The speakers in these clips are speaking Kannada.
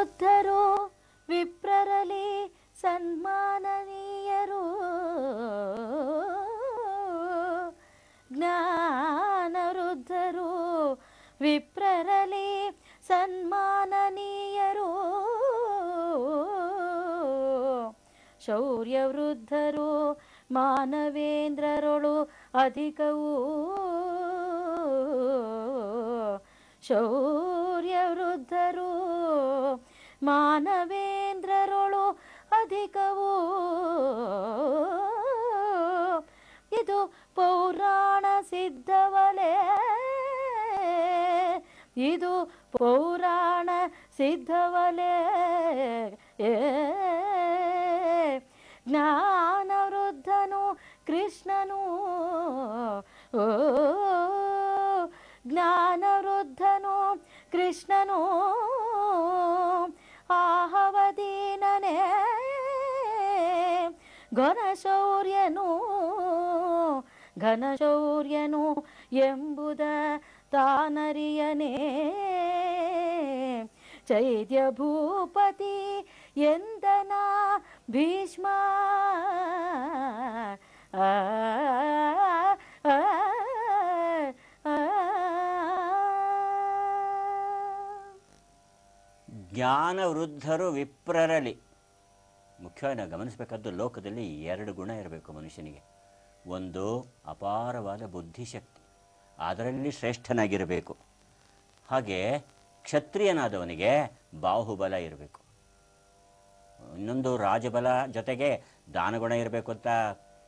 ವೃದ್ಧರು ವಿಪ್ರರಲಿ ಸನ್ಮಾನನೀಯರು ಜ್ಞಾನರುದ್ಧರು ವಿಪ್ರರಲಿ ಸನ್ಮಾನನೀಯರು ಶೌರ್ಯ ವೃದ್ಧರು ಮಾನವೇಂದ್ರರೊಳು ಅಧಿಕವೂ ಶೌ ಮಾನವೇಂದ್ರರೊಳು ಅಧಿಕವೂ ಇದು ಪೌರಾಣ ಸಿದ್ಧವಲೇ ಇದು ಪೌರಾಣ ಸಿದ್ಧವಲೇ ಏ ವೃದ್ಧನು ಕೃಷ್ಣನು ಓ ವೃದ್ಧನು ಕೃಷ್ಣನು ಘನಶೌರ್ಯನು ಘನಶೌರ್ಯನು ಎಂಬುದ ತಾನರಿಯನೇ ಚೈತ್ಯ ಭೂಪತಿ ಎಂದನ ಭೀಷ್ಮ ಜ್ಞಾನವೃದ್ಧರು ವಿಪ್ರರಲಿ ಮುಖ್ಯವಾಗಿ ನಾವು ಗಮನಿಸಬೇಕಾದ್ದು ಲೋಕದಲ್ಲಿ ಎರಡು ಗುಣ ಇರಬೇಕು ಮನುಷ್ಯನಿಗೆ ಒಂದು ಅಪಾರವಾದ ಬುದ್ಧಿಶಕ್ತಿ ಅದರಲ್ಲಿ ಶ್ರೇಷ್ಠನಾಗಿರಬೇಕು ಹಾಗೆ ಕ್ಷತ್ರಿಯನಾದವನಿಗೆ ಬಾಹುಬಲ ಇರಬೇಕು ಇನ್ನೊಂದು ರಾಜಬಲ ಜೊತೆಗೆ ದಾನಗುಣ ಇರಬೇಕು ಅಂತ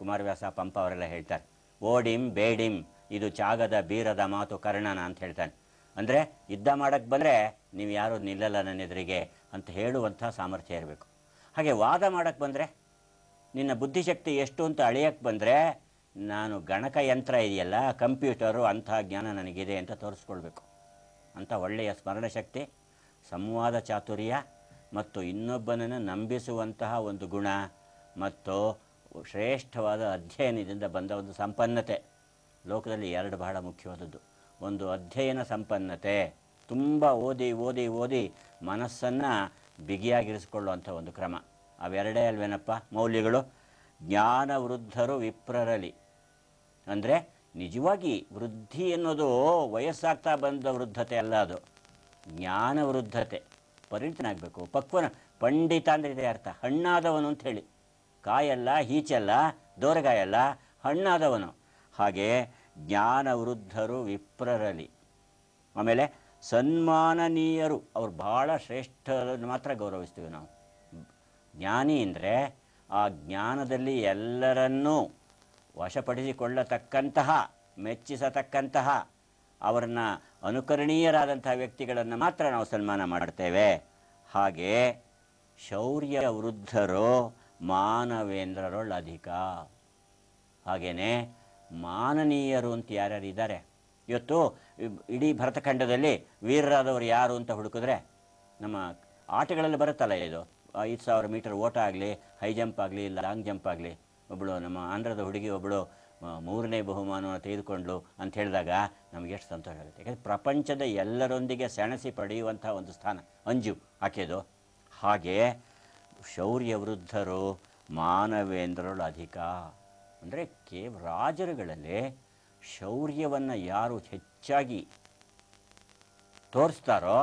ಕುಮಾರವ್ಯಾಸ ಪಂಪ ಅವರೆಲ್ಲ ಹೇಳ್ತಾರೆ ಓಡಿಂ ಬೇಡಿಂ ಇದು ಚಾಗದ ಬೀರದ ಮಾತು ಕರ್ಣನ ಅಂತ ಹೇಳ್ತಾನೆ ಅಂದರೆ ಯುದ್ಧ ಮಾಡೋಕ್ಕೆ ಬಂದರೆ ನೀವು ಯಾರೂ ನಿಲ್ಲಲ್ಲ ನನ್ನ ಎದುರಿಗೆ ಅಂತ ಹೇಳುವಂಥ ಸಾಮರ್ಥ್ಯ ಇರಬೇಕು ಹಾಗೆ ವಾದ ಮಾಡೋಕ್ಕೆ ಬಂದರೆ ನಿನ್ನ ಬುದ್ಧಿಶಕ್ತಿ ಎಷ್ಟು ಅಂತ ಅಳಿಯೋಕ್ಕೆ ಬಂದರೆ ನಾನು ಗಣಕಯಂತ್ರ ಇದೆಯಲ್ಲ ಕಂಪ್ಯೂಟರು ಅಂತಹ ಜ್ಞಾನ ನನಗಿದೆ ಅಂತ ತೋರಿಸ್ಕೊಳ್ಬೇಕು ಅಂಥ ಒಳ್ಳೆಯ ಸ್ಮರಣಶಕ್ತಿ ಸಂವಾದ ಚಾತುರ್ಯ ಮತ್ತು ಇನ್ನೊಬ್ಬನನ್ನು ನಂಬಿಸುವಂತಹ ಒಂದು ಗುಣ ಮತ್ತು ಶ್ರೇಷ್ಠವಾದ ಅಧ್ಯಯನದಿಂದ ಬಂದ ಒಂದು ಸಂಪನ್ನತೆ ಲೋಕದಲ್ಲಿ ಎರಡು ಬಹಳ ಮುಖ್ಯವಾದದ್ದು ಒಂದು ಅಧ್ಯಯನ ಸಂಪನ್ನತೆ ತುಂಬ ಓದಿ ಓದಿ ಓದಿ ಮನಸ್ಸನ್ನು ಬಿಗಿಯಾಗಿರಿಸಿಕೊಳ್ಳುವಂಥ ಒಂದು ಕ್ರಮ ಅವೆರಡೇ ಅಲ್ವೇನಪ್ಪ ಮೌಲ್ಯಗಳು ಜ್ಞಾನ ವೃದ್ಧರು ವಿಪ್ರರಲಿ ಅಂದರೆ ನಿಜವಾಗಿ ವೃದ್ಧಿ ಎನ್ನುವುದು ವಯಸ್ಸಾಗ್ತಾ ಬಂದ ವೃದ್ಧತೆ ಅಲ್ಲ ಅದು ಜ್ಞಾನ ವೃದ್ಧತೆ ಪರಿಣಿತನಾಗಬೇಕು ಪಕ್ವನ ಪಂಡಿತ ಅಂದರೆ ಇದೇ ಅರ್ಥ ಹಣ್ಣಾದವನು ಅಂತ ಹೇಳಿ ಕಾಯಲ್ಲ ಈಚಲ್ಲ ದೋರಗಾಯಲ್ಲ ಹಣ್ಣಾದವನು ಹಾಗೆ ಜ್ಞಾನ ವೃದ್ಧರು ವಿಪ್ರರಲಿ ಆಮೇಲೆ ಸನ್ಮಾನನೀಯರು ಅವರು ಭಾಳ ಶ್ರೇಷ್ಠರನ್ನು ಮಾತ್ರ ಗೌರವಿಸ್ತೀವಿ ನಾವು ಜ್ಞಾನಿ ಅಂದರೆ ಆ ಜ್ಞಾನದಲ್ಲಿ ಎಲ್ಲರನ್ನೂ ವಶಪಡಿಸಿಕೊಳ್ಳತಕ್ಕಂತಹ ಮೆಚ್ಚಿಸತಕ್ಕಂತಹ ಅವರನ್ನ ಅನುಕರಣೀಯರಾದಂತಹ ವ್ಯಕ್ತಿಗಳನ್ನು ಮಾತ್ರ ನಾವು ಸನ್ಮಾನ ಮಾಡ್ತೇವೆ ಹಾಗೆ ಶೌರ್ಯ ವೃದ್ಧರು ಮಾನವೇಂದ್ರರೊಳ್ಳಧಿಕ ಹಾಗೆಯೇ ಮಾನನೀಯರು ಅಂತ ಯಾರ್ಯಾರು ಇದ್ದಾರೆ ಇವತ್ತು ಇಡೀ ಭರತಖಂಡದಲ್ಲಿ ವೀರರಾದವರು ಯಾರು ಅಂತ ಹುಡುಕಿದ್ರೆ ನಮ್ಮ ಆಟಗಳಲ್ಲಿ ಬರುತ್ತಲ್ಲ ಇದು ಐದು ಸಾವಿರ ಮೀಟರ್ ಓಟ ಆಗಲಿ ಹೈ ಜಂಪ್ ಆಗಲಿ ಲಾಂಗ್ ಜಂಪ್ ಆಗಲಿ ಒಬ್ಬಳು ನಮ್ಮ ಆಂಧ್ರದ ಹುಡುಗಿ ಒಬ್ಬಳು ಮೂರನೇ ಬಹುಮಾನವನ್ನು ತೆಗೆದುಕೊಂಡ್ಲು ಅಂತ ಹೇಳಿದಾಗ ನಮಗೆ ಎಷ್ಟು ಸಂತೋಷ ಆಗುತ್ತೆ ಯಾಕಂದರೆ ಪ್ರಪಂಚದ ಎಲ್ಲರೊಂದಿಗೆ ಸೆಣಸಿ ಪಡೆಯುವಂಥ ಒಂದು ಸ್ಥಾನ ಅಂಜು ಆಕೆದು ಹಾಗೆ ಶೌರ್ಯ ವೃದ್ಧರು ಮಾನವೇಂದ್ರರು ಅಧಿಕ ಅಂದರೆ ಕೇವ್ ರಾಜರುಗಳಲ್ಲಿ ಶೌರ್ಯವನ್ನು ಯಾರು ಹೆಚ್ಚಾಗಿ ತೋರಿಸ್ತಾರೋ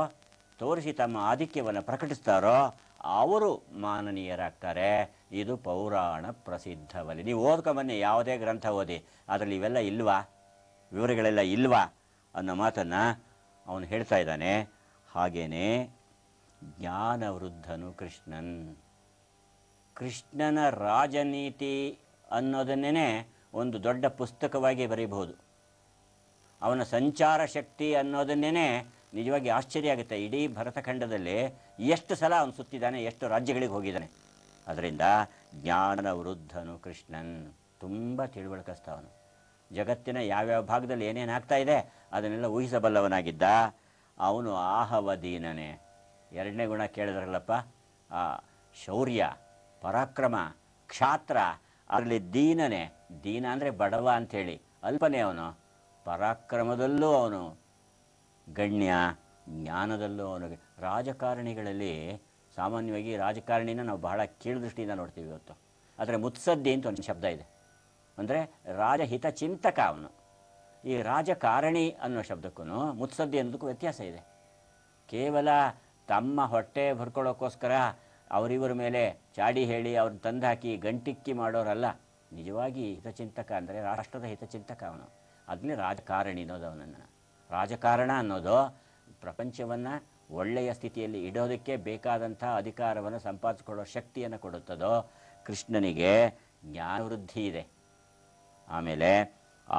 ತೋರಿಸಿ ತಮ್ಮ ಆಧಿಕ್ಯವನ್ನು ಪ್ರಕಟಿಸ್ತಾರೋ ಅವರು ಮಾನನೀಯರಾಗ್ತಾರೆ ಇದು ಪೌರಾಣ ಪ್ರಸಿದ್ಧವಲ್ಲಿ ನೀವು ಓದ್ಕೊಂಬನ್ನಿ ಯಾವುದೇ ಗ್ರಂಥ ಓದಿ ಅದರಲ್ಲಿ ಇವೆಲ್ಲ ಇಲ್ವಾ ವಿವರಗಳೆಲ್ಲ ಇಲ್ವಾ ಅನ್ನೋ ಮಾತನ್ನು ಅವನು ಹೇಳ್ತಾ ಇದ್ದಾನೆ ಹಾಗೆಯೇ ಜ್ಞಾನವೃದ್ಧನು ಕೃಷ್ಣನ್ ಕೃಷ್ಣನ ರಾಜನೀತಿ ಅನ್ನೋದನ್ನೇ ಒಂದು ದೊಡ್ಡ ಪುಸ್ತಕವಾಗಿ ಬರೀಬಹುದು ಅವನ ಸಂಚಾರ ಶಕ್ತಿ ಅನ್ನೋದನ್ನೇ ನಿಜವಾಗಿ ಆಶ್ಚರ್ಯ ಆಗುತ್ತೆ ಇಡೀ ಭರತಖಂಡದಲ್ಲಿ ಎಷ್ಟು ಸಲ ಅವನು ಸುತ್ತಿದ್ದಾನೆ ಎಷ್ಟು ರಾಜ್ಯಗಳಿಗೆ ಹೋಗಿದ್ದಾನೆ ಅದರಿಂದ ಜ್ಞಾನನ ವೃದ್ಧನು ಕೃಷ್ಣನ್ ತುಂಬ ತಿಳುವಳಿಕಸ್ತವನು ಜಗತ್ತಿನ ಯಾವ್ಯಾವ ಭಾಗದಲ್ಲಿ ಏನೇನು ಆಗ್ತಾ ಇದೆ ಅದನ್ನೆಲ್ಲ ಊಹಿಸಬಲ್ಲವನಾಗಿದ್ದ ಅವನು ಆಹವದೀನನೇ ಎರಡನೇ ಗುಣ ಕೇಳಿದ್ರಲ್ಲಪ್ಪ ಆ ಶೌರ್ಯ ಪರಾಕ್ರಮ ಕ್ಷಾತ್ರ ಅದರಲ್ಲಿ ದೀನನೇ ದೀನ ಅಂದರೆ ಬಡವ ಅಂಥೇಳಿ ಅಲ್ಪನೇ ಅವನು ಪರಾಕ್ರಮದಲ್ಲೂ ಅವನು ಗಣ್ಯ ಜ್ಞಾನದಲ್ಲೂ ಅವನು ರಾಜಕಾರಣಿಗಳಲ್ಲಿ ಸಾಮಾನ್ಯವಾಗಿ ರಾಜಕಾರಣಿನ ನಾವು ಬಹಳ ಕೀಳದೃಷ್ಟಿಯಿಂದ ನೋಡ್ತೀವಿ ಇವತ್ತು ಆದರೆ ಮುತ್ಸದ್ದಿ ಅಂತ ಒಂದು ಶಬ್ದ ಇದೆ ಅಂದರೆ ರಾಜಹಿತ ಚಿಂತಕ ಅವನು ಈ ರಾಜಕಾರಣಿ ಅನ್ನೋ ಶಬ್ದಕ್ಕೂ ಮುತ್ಸದ್ದಿ ಅನ್ನೋದಕ್ಕೂ ವ್ಯತ್ಯಾಸ ಇದೆ ಕೇವಲ ತಮ್ಮ ಹೊಟ್ಟೆ ಬರ್ಕೊಳ್ಳೋಕ್ಕೋಸ್ಕರ ಅವರಿವರ ಮೇಲೆ ಚಾಡಿ ಹೇಳಿ ಅವ್ರನ್ನ ತಂದು ಹಾಕಿ ಗಂಟಿಕ್ಕಿ ಮಾಡೋರಲ್ಲ ನಿಜವಾಗಿ ಹಿತಚಿಂತಕ ಅಂದರೆ ರಾಷ್ಟ್ರದ ಹಿತಚಿಂತಕ ಅವನು ಅದನ್ನೇ ರಾಜಕಾರಣಿ ಅನ್ನೋದು ಅವನನ್ನು ರಾಜಕಾರಣ ಅನ್ನೋದು ಪ್ರಪಂಚವನ್ನು ಒಳ್ಳೆಯ ಸ್ಥಿತಿಯಲ್ಲಿ ಇಡೋದಕ್ಕೆ ಬೇಕಾದಂಥ ಅಧಿಕಾರವನ್ನು ಸಂಪಾದಿಸಿಕೊಳ್ಳೋ ಶಕ್ತಿಯನ್ನು ಕೊಡುತ್ತದೋ ಕೃಷ್ಣನಿಗೆ ಜ್ಞಾನವೃದ್ಧಿ ಇದೆ ಆಮೇಲೆ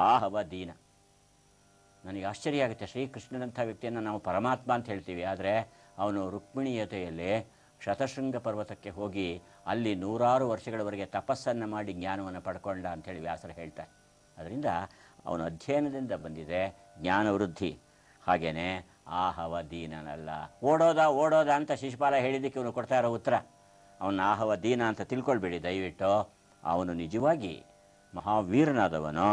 ಆಹವ ದೀನ ನನಗೆ ಆಶ್ಚರ್ಯ ಆಗುತ್ತೆ ಶ್ರೀಕೃಷ್ಣನಂಥ ವ್ಯಕ್ತಿಯನ್ನು ನಾವು ಪರಮಾತ್ಮ ಅಂತ ಹೇಳ್ತೀವಿ ಆದರೆ ಅವನು ರುಕ್ಮಿಣೀಯತೆಯಲ್ಲಿ ಶತಶೃಂಗ ಪರ್ವತಕ್ಕೆ ಹೋಗಿ ಅಲ್ಲಿ ನೂರಾರು ವರ್ಷಗಳವರೆಗೆ ತಪಸ್ಸನ್ನು ಮಾಡಿ ಜ್ಞಾನವನ್ನು ಪಡ್ಕೊಂಡ ಅಂಥೇಳಿ ವ್ಯಾಸರು ಹೇಳ್ತಾರೆ ಅದರಿಂದ ಅವನ ಅಧ್ಯಯನದಿಂದ ಬಂದಿದೆ ಜ್ಞಾನ ವೃದ್ಧಿ ಹಾಗೆಯೇ ಆಹವ ದೀನನಲ್ಲ ಓಡೋದ ಓಡೋದ ಅಂತ ಶಿಶುಪಾಲ ಹೇಳಿದ್ದಕ್ಕೆ ಇವನು ಕೊಡ್ತಾ ಇರೋ ಉತ್ತರ ಅವನ ಆಹವ ದೀನ ಅಂತ ತಿಳ್ಕೊಳ್ಬೇಡಿ ದಯವಿಟ್ಟು ಅವನು ನಿಜವಾಗಿ ಮಹಾವೀರನಾದವನು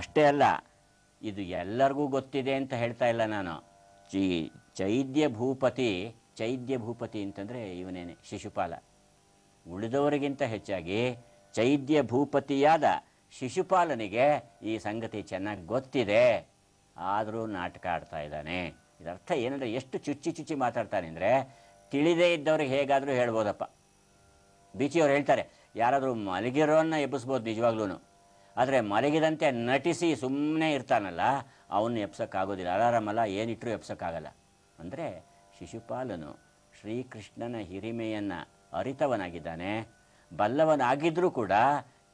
ಅಷ್ಟೇ ಅಲ್ಲ ಇದು ಎಲ್ಲರಿಗೂ ಗೊತ್ತಿದೆ ಅಂತ ಹೇಳ್ತಾ ಇಲ್ಲ ನಾನು ಶ್ರೀ ಚೈದ್ಯ ಭೂಪತಿ ಚೈದ್ಯ ಭೂಪತಿ ಅಂತಂದರೆ ಇವನೇನೆ ಶಿಶುಪಾಲ ಉಳಿದವರಿಗಿಂತ ಹೆಚ್ಚಾಗಿ ಚೈದ್ಯ ಭೂಪತಿಯಾದ ಶಿಶುಪಾಲನಿಗೆ ಈ ಸಂಗತಿ ಚೆನ್ನಾಗಿ ಗೊತ್ತಿದೆ ಆದರೂ ನಾಟಕ ಆಡ್ತಾ ಇದ್ದಾನೆ ಇದರ್ಥ ಏನಂದರೆ ಎಷ್ಟು ಚುಚ್ಚಿ ಚುಚ್ಚಿ ಮಾತಾಡ್ತಾನೆ ಅಂದರೆ ತಿಳಿದೇ ಇದ್ದವ್ರಿಗೆ ಹೇಗಾದರೂ ಹೇಳ್ಬೋದಪ್ಪ ಬೀಚಿಯವ್ರು ಹೇಳ್ತಾರೆ ಯಾರಾದರೂ ಮಲಗಿರೋನ್ನ ಎಬ್ಬಿಸ್ಬೋದು ನಿಜವಾಗ್ಲೂ ಆದರೆ ಮಲಗಿದಂತೆ ನಟಿಸಿ ಸುಮ್ಮನೆ ಇರ್ತಾನಲ್ಲ ಅವನ್ನ ಎಪ್ಸೋಕ್ಕಾಗೋದಿಲ್ಲ ಅಲಾರಾಮಲ್ಲ ಏನಿಟ್ಟರೂ ಎಪ್ಸೋಕ್ಕಾಗಲ್ಲ ಅಂದರೆ ಶಿಶುಪಾಲನು ಶ್ರೀಕೃಷ್ಣನ ಹಿರಿಮೆಯನ್ನು ಅರಿತವನಾಗಿದ್ದಾನೆ ಬಲ್ಲವನಾಗಿದ್ದರೂ ಕೂಡ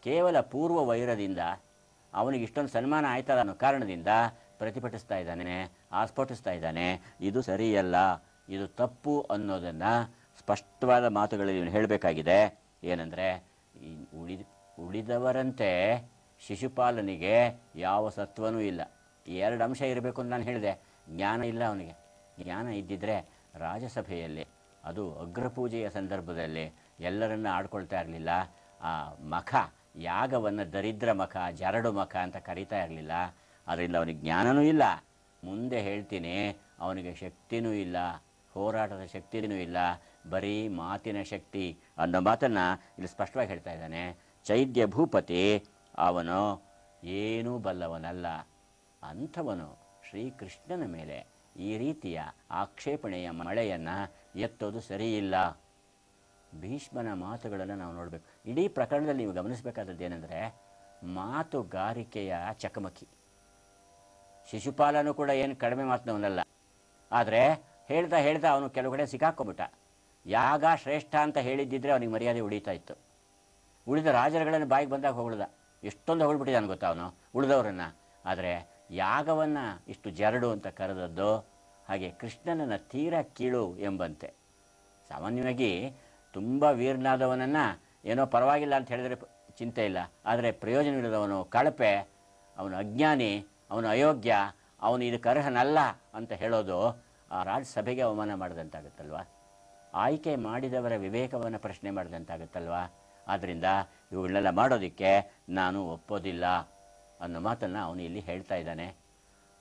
ಕೇವಲ ಪೂರ್ವ ವೈರದಿಂದ ಅವನಿಗೆ ಇಷ್ಟೊಂದು ಸನ್ಮಾನ ಆಯ್ತಲ್ಲ ಅನ್ನೋ ಕಾರಣದಿಂದ ಪ್ರತಿಭಟಿಸ್ತಾ ಇದ್ದಾನೆ ಆಸ್ಫೋಟಿಸ್ತಾ ಇದ್ದಾನೆ ಇದು ಸರಿಯಲ್ಲ ಇದು ತಪ್ಪು ಅನ್ನೋದನ್ನು ಸ್ಪಷ್ಟವಾದ ಮಾತುಗಳಲ್ಲಿ ಇವನು ಹೇಳಬೇಕಾಗಿದೆ ಏನಂದರೆ ಉಳಿದ ಉಳಿದವರಂತೆ ಶಿಶುಪಾಲನಿಗೆ ಯಾವ ಸತ್ವನೂ ಇಲ್ಲ ಎರಡು ಅಂಶ ಇರಬೇಕು ಅಂತ ನಾನು ಹೇಳಿದೆ ಜ್ಞಾನ ಇಲ್ಲ ಅವನಿಗೆ ಜ್ಞಾನ ಇದ್ದಿದ್ರೆ ರಾಜಸಭೆಯಲ್ಲಿ ಅದು ಅಗ್ರಪೂಜೆಯ ಸಂದರ್ಭದಲ್ಲಿ ಎಲ್ಲರನ್ನ ಆಡ್ಕೊಳ್ತಾ ಇರಲಿಲ್ಲ ಆ ಮಖ ಯಾಗವನ್ನು ದರಿದ್ರ ಮಖ ಜರಡು ಮಖ ಅಂತ ಕರಿತಾ ಇರಲಿಲ್ಲ ಅದರಿಂದ ಅವನಿಗೆ ಜ್ಞಾನನೂ ಇಲ್ಲ ಮುಂದೆ ಹೇಳ್ತೀನಿ ಅವನಿಗೆ ಶಕ್ತಿನೂ ಇಲ್ಲ ಹೋರಾಟದ ಶಕ್ತಿನೂ ಇಲ್ಲ ಬರೀ ಮಾತಿನ ಶಕ್ತಿ ಅನ್ನೋ ಮಾತನ್ನು ಇಲ್ಲಿ ಸ್ಪಷ್ಟವಾಗಿ ಹೇಳ್ತಾ ಇದ್ದಾನೆ ಚೈದ್ಯ ಭೂಪತಿ ಅವನು ಏನೂ ಬಲ್ಲವನಲ್ಲ ಅಂಥವನು ಶ್ರೀಕೃಷ್ಣನ ಮೇಲೆ ಈ ರೀತಿಯ ಆಕ್ಷೇಪಣೆಯ ಮಳೆಯನ್ನು ಎತ್ತೋದು ಸರಿಯಿಲ್ಲ ಭೀಷ್ಮನ ಮಾತುಗಳನ್ನು ನಾವು ನೋಡಬೇಕು ಇಡೀ ಪ್ರಕರಣದಲ್ಲಿ ನೀವು ಗಮನಿಸಬೇಕಾದದ್ದು ಏನಂದರೆ ಮಾತುಗಾರಿಕೆಯ ಚಕಮಕಿ ಶಿಶುಪಾಲನು ಕೂಡ ಏನು ಕಡಿಮೆ ಮಾತನವನಲ್ಲ ಆದರೆ ಹೇಳ್ತಾ ಹೇಳ್ತಾ ಅವನು ಕೆಲವು ಕಡೆ ಸಿಕ್ಕಾಕೊಂಬಿಟ್ಟ ಯಾಗ ಶ್ರೇಷ್ಠ ಅಂತ ಹೇಳಿದ್ದಿದ್ರೆ ಅವನಿಗೆ ಮರ್ಯಾದೆ ಉಳಿತಾ ಇತ್ತು ಉಳಿದ ರಾಜರುಗಳನ್ನು ಬಾಯಿಗೆ ಬಂದಾಗ ಹೊಗಳದ ಎಷ್ಟೊಂದು ಹೊಗಳ್ಬಿಟ್ಟಿದ್ದಾನೆ ಗೊತ್ತಾ ಅವನು ಉಳಿದವರನ್ನು ಆದರೆ ಯಾಗವನ್ನು ಇಷ್ಟು ಜರಡು ಅಂತ ಕರೆದದ್ದು ಹಾಗೆ ಕೃಷ್ಣನನ್ನು ತೀರ ಕೀಳು ಎಂಬಂತೆ ಸಾಮಾನ್ಯವಾಗಿ ತುಂಬ ವೀರನಾದವನನ್ನು ಏನೋ ಪರವಾಗಿಲ್ಲ ಅಂತ ಹೇಳಿದರೆ ಚಿಂತೆ ಇಲ್ಲ ಆದರೆ ಪ್ರಯೋಜನವಿಲ್ಲದವನು ಕಳಪೆ ಅವನು ಅಜ್ಞಾನಿ ಅವನು ಅಯೋಗ್ಯ ಅವನು ಇದಕ್ಕೆ ಅರ್ಹನಲ್ಲ ಅಂತ ಹೇಳೋದು ಆ ರಾಜ್ಯಸಭೆಗೆ ಅವಮಾನ ಮಾಡಿದಂತಾಗುತ್ತಲ್ವ ಆಯ್ಕೆ ಮಾಡಿದವರ ವಿವೇಕವನ್ನು ಪ್ರಶ್ನೆ ಮಾಡಿದಂತಾಗುತ್ತಲ್ವ ಆದ್ದರಿಂದ ಇವುಗಳನ್ನೆಲ್ಲ ಮಾಡೋದಕ್ಕೆ ನಾನು ಒಪ್ಪೋದಿಲ್ಲ ಅನ್ನೋ ಮಾತನ್ನು ಅವನು ಇಲ್ಲಿ ಹೇಳ್ತಾ ಇದ್ದಾನೆ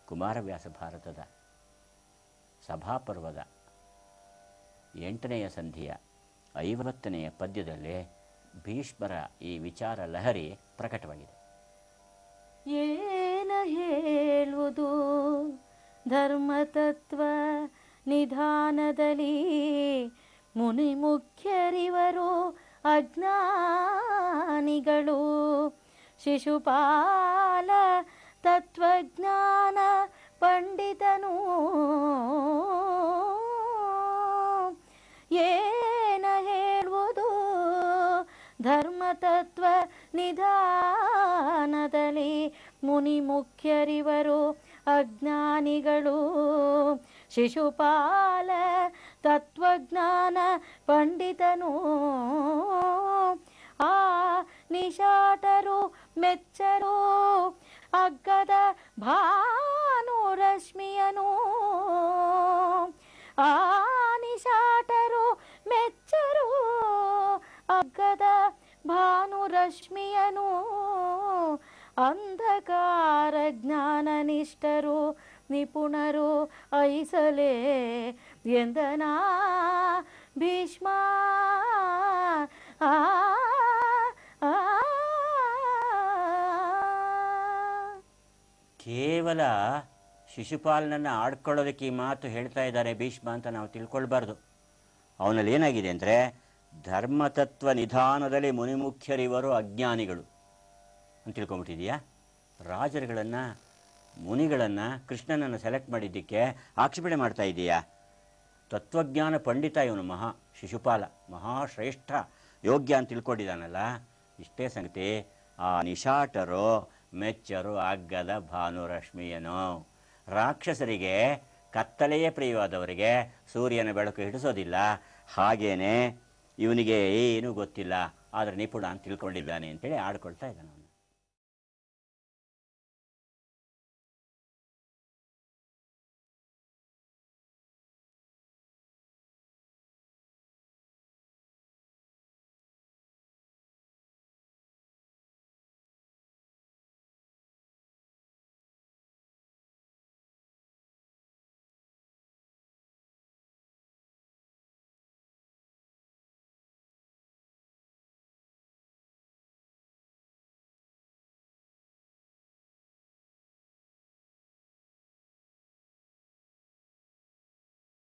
ಕುಮಾರವ್ಯಾಸ ಭಾರತದ ಸಭಾಪರ್ವದ ಎಂಟನೆಯ ಸಂಧಿಯ ಐವತ್ತನೆಯ ಪದ್ಯದಲ್ಲಿ ಭೀಷ್ಮರ ಈ ವಿಚಾರ ಲಹರಿ ಪ್ರಕಟವಾಗಿದೆ ಏನ ಹೇಳುವುದು ಧರ್ಮತತ್ವ ನಿಧಾನದಲ್ಲಿ ಮುನಿ ಮುಖ್ಯರಿವರು ಅಜ್ಞಾನಿಗಳು ಶಿಶುಪಾಲ ತತ್ವಜ್ಞಾನ ಪಂಡಿತನು ಏನ ಹೇಳುವುದು ಧರ್ಮತತ್ವ ನಿಧಾನದಲ್ಲಿ ಮುನಿ ಮುಖ್ಯರಿವರು ಅಜ್ಞಾನಿಗಳು ಶಿಶುಪಾಲ ತತ್ವಜ್ಞಾನ ಪಂಡಿತನು ಆ ನಿಶಾಟರು ಮೆಚ್ಚರೋ ಅಗ್ಗದ ಭಾನು ರಶ್ಮಿಯನು ಆನಿಶಾಟರು ಮೆಚ್ಚರು ಅಗ್ಗದ ಭಾನು ರಶ್ಮಿಯನು ಅಂಧಕಾರ ನಿಷ್ಠರು ನಿಪುಣರು ಐಸಲೇ ಎಂದನಾ ಭೀಷ್ಮ ಆ ಕೇವಲ ಶಿಶುಪಾಲನನ್ನು ಆಡ್ಕೊಳ್ಳೋದಕ್ಕೆ ಈ ಮಾತು ಹೇಳ್ತಾ ಇದ್ದಾರೆ ಭೀಷ್ಮ ಅಂತ ನಾವು ತಿಳ್ಕೊಳ್ಬಾರ್ದು ಅವನಲ್ಲಿ ಏನಾಗಿದೆ ಅಂದರೆ ಧರ್ಮತತ್ವ ನಿಧಾನದಲ್ಲಿ ಮುನಿಮುಖ್ಯರಿವರು ಅಜ್ಞಾನಿಗಳು ಅಂತ ತಿಳ್ಕೊಂಬಿಟ್ಟಿದೆಯಾ ರಾಜರುಗಳನ್ನು ಮುನಿಗಳನ್ನು ಕೃಷ್ಣನನ್ನು ಸೆಲೆಕ್ಟ್ ಮಾಡಿದ್ದಕ್ಕೆ ಆಕ್ಷೇಪಣೆ ಮಾಡ್ತಾ ಇದ್ದೀಯಾ ತತ್ವಜ್ಞಾನ ಪಂಡಿತ ಇವನು ಮಹಾ ಶಿಶುಪಾಲ ಮಹಾಶ್ರೇಷ್ಠ ಯೋಗ್ಯ ಅಂತ ತಿಳ್ಕೊಂಡಿದ್ದಾನಲ್ಲ ಇಷ್ಟೇ ಸಂಗತಿ ಆ ನಿಶಾಟರು ಮೆಚ್ಚರು ಅಗ್ಗದ ರಶ್ಮಿಯನು ರಾಕ್ಷಸರಿಗೆ ಕತ್ತಲೆಯೇ ಪ್ರಿಯವಾದವರಿಗೆ ಸೂರ್ಯನ ಬೆಳಕು ಹಿಡಿಸೋದಿಲ್ಲ ಹಾಗೇನೆ ಇವನಿಗೆ ಏನೂ ಗೊತ್ತಿಲ್ಲ ಆದರೆ ನಿಪುಣ ಅಂತ ತಿಳ್ಕೊಂಡಿದ್ದಾನೆ ಅಂತೇಳಿ ಆಡ್ಕೊಳ್ತಾ ಇದ್ದಾನೆ